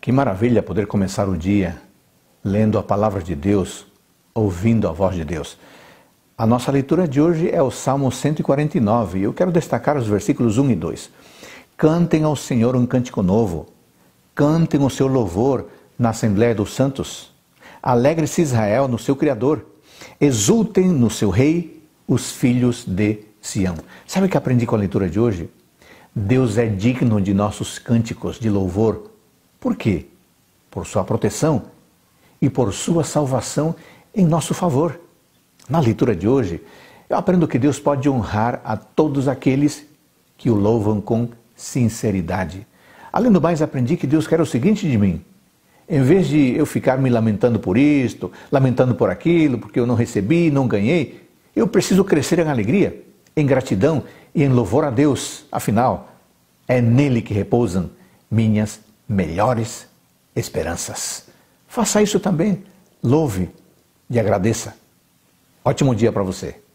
Que maravilha poder começar o dia lendo a palavra de Deus, ouvindo a voz de Deus. A nossa leitura de hoje é o Salmo 149. Eu quero destacar os versículos 1 e 2. Cantem ao Senhor um cântico novo. Cantem o seu louvor na Assembleia dos Santos. Alegre-se Israel no seu Criador. Exultem no seu Rei os filhos de Sião. Sabe o que aprendi com a leitura de hoje? Deus é digno de nossos cânticos de louvor, por quê? Por sua proteção e por sua salvação em nosso favor. Na leitura de hoje, eu aprendo que Deus pode honrar a todos aqueles que o louvam com sinceridade. Além do mais, aprendi que Deus quer o seguinte de mim: em vez de eu ficar me lamentando por isto, lamentando por aquilo, porque eu não recebi, não ganhei, eu preciso crescer em alegria, em gratidão e em louvor a Deus. Afinal, é nele que repousam minhas melhores esperanças. Faça isso também. Louve e agradeça. Ótimo dia para você.